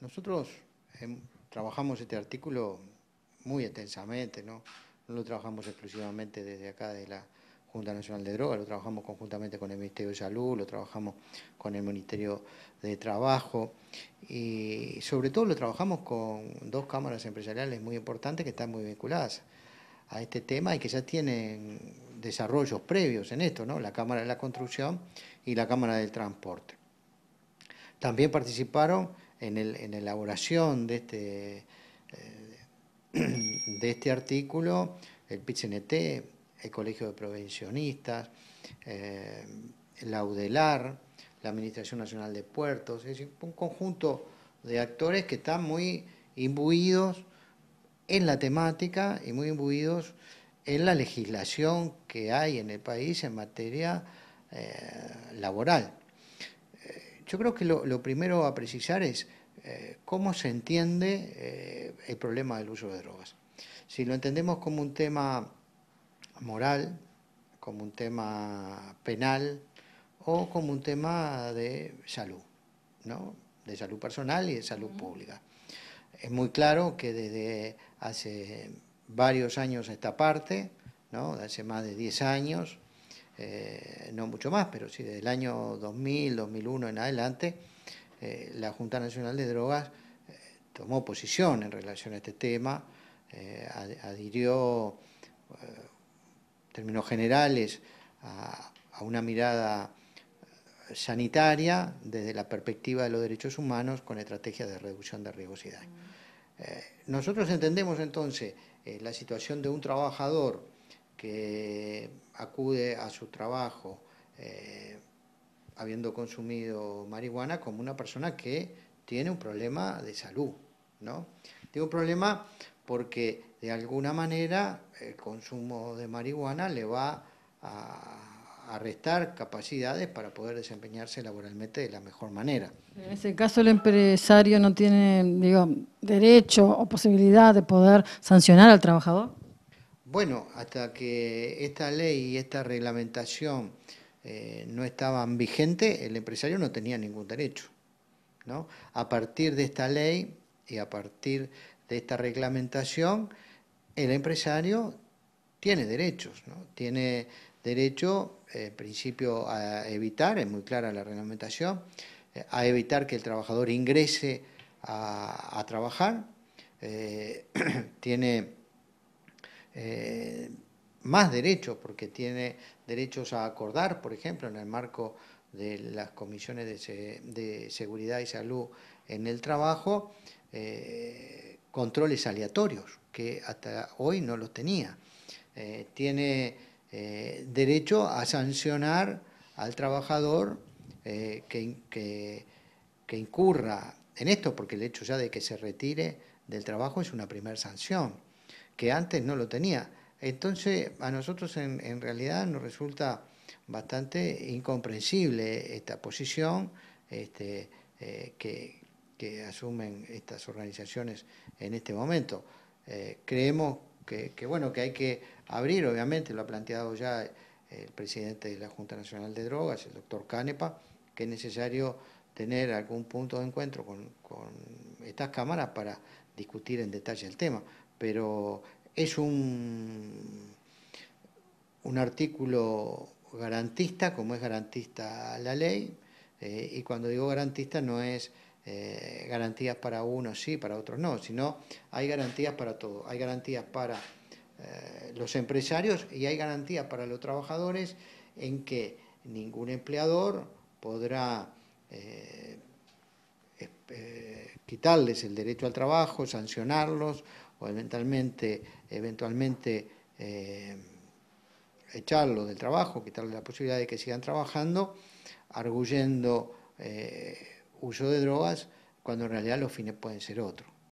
Nosotros em, trabajamos este artículo muy intensamente, ¿no? No lo trabajamos exclusivamente desde acá de la Junta Nacional de Drogas, lo trabajamos conjuntamente con el Ministerio de Salud, lo trabajamos con el Ministerio de Trabajo y sobre todo lo trabajamos con dos cámaras empresariales muy importantes que están muy vinculadas a este tema y que ya tienen desarrollos previos en esto, ¿no? la Cámara de la Construcción y la Cámara del Transporte. También participaron en, el, en elaboración de este, eh, de este artículo, el PITCNT, el Colegio de Provencionistas, eh, la UDELAR, la Administración Nacional de Puertos, es decir, un conjunto de actores que están muy imbuidos en la temática y muy imbuidos en la legislación que hay en el país en materia eh, laboral. Yo creo que lo, primero a precisar es eh, cómo se entiende eh, el problema del uso de drogas. Si lo entendemos como un tema moral, como un tema penal o como un tema de salud, de salud personal y de salud pública. Es muy claro que desde hace varios años esta parte, de hace más de 10 años, eh, no mucho más, pero sí desde el año 2000, 2001 en adelante, eh, la Junta Nacional de Drogas eh, tomó posición en relación a este tema, adhirió términos generales a, una mirada sanitaria desde la perspectiva de los derechos humanos con estrategias de reducción de riesgos y mm. nosotros entendemos entonces la situación de un trabajador que acude a su trabajo eh, habiendo consumido marihuana como una persona que tiene un problema de salud, ¿no? Tiene un problema porque de alguna manera el consumo de marihuana le va a restar capacidades para poder desempeñarse laboralmente de la mejor manera. En ese caso el empresario no tiene derecho o posibilidad de poder sancionar al trabajador. Bueno, hasta que esta ley y esta reglamentación eh, no estaban vigentes, el empresario no tenía ningún derecho. ¿no? A partir de esta ley y a partir de esta reglamentación, el empresario tiene derechos, ¿no? tiene derecho, eh, en principio, a evitar, es muy clara la reglamentación, eh, a evitar que el trabajador ingrese a, trabajar, tiene eh, más derechos, porque tiene derechos a acordar, por ejemplo, en el marco de las comisiones de, seguridad y salud en el trabajo, eh, controles aleatorios, que hasta hoy no los tenía. Eh, tiene derecho a sancionar al trabajador que incurra en esto, porque el hecho ya de que se retire del trabajo es una primera sanción que antes no lo tenía. Entonces, a nosotros en, realidad nos resulta bastante incomprensible esta posición este, eh, que, asumen estas organizaciones en este momento. Eh, creemos que, bueno, que hay que abrir, obviamente, lo ha planteado ya el presidente de la Junta Nacional de Drogas, el doctor Canepa, que es necesario tener algún punto de encuentro con estas cámaras para discutir en detalle el tema pero es un, un artículo garantista, como es garantista la ley, eh, y cuando digo garantista no es eh, garantías para unos sí, para otros no, sino hay garantías para todos, hay garantías para eh, los empresarios y hay garantías para los trabajadores en que ningún empleador podrá quitarles el derecho al trabajo, sancionarlos o eventualmente, eventualmente eh, echarlo del trabajo, quitarle la posibilidad de que sigan trabajando, arguyendo eh, uso de drogas, cuando en realidad los fines pueden ser otros.